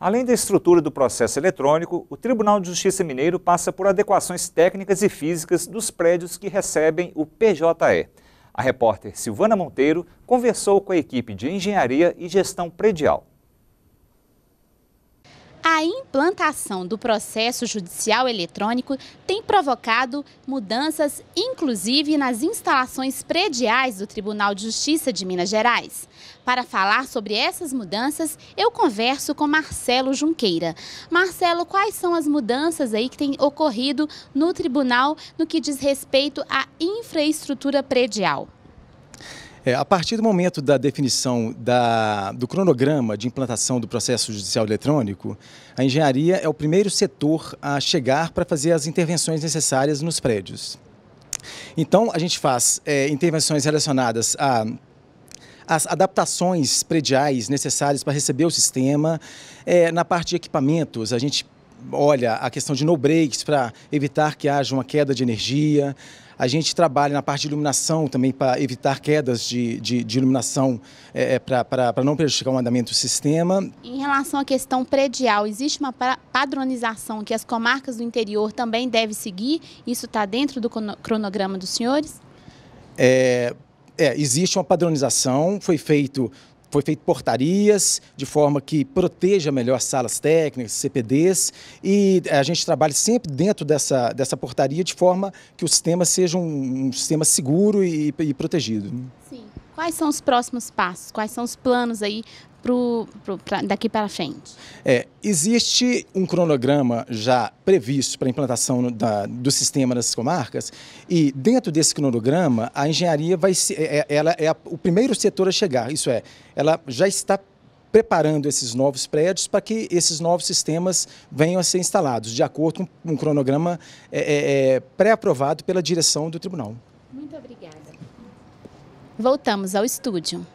Além da estrutura do processo eletrônico, o Tribunal de Justiça Mineiro passa por adequações técnicas e físicas dos prédios que recebem o PJE. A repórter Silvana Monteiro conversou com a equipe de engenharia e gestão predial a implantação do processo judicial eletrônico tem provocado mudanças, inclusive nas instalações prediais do Tribunal de Justiça de Minas Gerais. Para falar sobre essas mudanças, eu converso com Marcelo Junqueira. Marcelo, quais são as mudanças aí que têm ocorrido no tribunal no que diz respeito à infraestrutura predial? É, a partir do momento da definição da, do cronograma de implantação do processo judicial eletrônico, a engenharia é o primeiro setor a chegar para fazer as intervenções necessárias nos prédios. Então, a gente faz é, intervenções relacionadas a as adaptações prediais necessárias para receber o sistema. É, na parte de equipamentos, a gente olha a questão de no breaks para evitar que haja uma queda de energia. A gente trabalha na parte de iluminação também para evitar quedas de, de, de iluminação é, é para não prejudicar o andamento do sistema. Em relação à questão predial, existe uma padronização que as comarcas do interior também devem seguir? Isso está dentro do cronograma dos senhores? É, é, existe uma padronização, foi feito foi feito portarias de forma que proteja melhor salas técnicas, CPDs, e eh, a gente trabalha sempre dentro dessa, dessa portaria de forma que o sistema seja um, um sistema seguro e, e protegido. Sim. Quais são os próximos passos? Quais são os planos aí pro, pro pra, daqui para frente? É, existe um cronograma já previsto para a implantação da, do sistema nas comarcas e dentro desse cronograma a engenharia vai se, é, é, ela é a, o primeiro setor a chegar, isso é, ela já está preparando esses novos prédios para que esses novos sistemas venham a ser instalados, de acordo com um cronograma é, é, é pré-aprovado pela direção do tribunal. Muito obrigada. Voltamos ao estúdio.